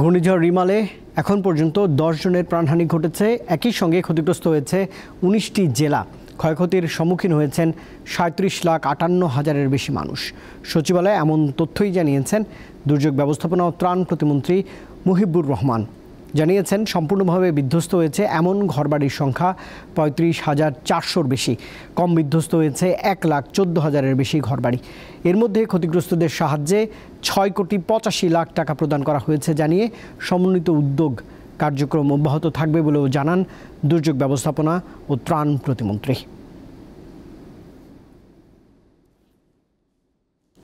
ঘূর্ণিঝড় রিমালে এখন পর্যন্ত দশ জনের প্রাণহানি ঘটেছে একই সঙ্গে ক্ষতিগ্রস্ত হয়েছে উনিশটি জেলা ক্ষয়ক্ষতির সম্মুখীন হয়েছেন সাঁত্রিশ লাখ আটান্ন হাজারের বেশি মানুষ সচিবালয়ে এমন তথ্যই জানিয়েছেন দুর্যোগ ব্যবস্থাপনা ও ত্রাণ প্রতিমন্ত্রী মুহিবুর রহমান জানিয়েছেন সম্পূর্ণভাবে বিধ্বস্ত হয়েছে এমন ঘরবাড়ির সংখ্যা পঁয়ত্রিশ হাজার চারশোর বেশি কম বিধ্বস্ত হয়েছে এক লাখ চোদ্দ হাজারের বেশি ঘরবাড়ি এর মধ্যে ক্ষতিগ্রস্তদের সাহায্যে ছয় কোটি পঁচাশি লাখ টাকা প্রদান করা হয়েছে জানিয়ে সমন্বিত উদ্যোগ কার্যক্রম অব্যাহত থাকবে বলেও জানান দুর্যোগ ব্যবস্থাপনা ও ত্রাণ প্রতিমন্ত্রী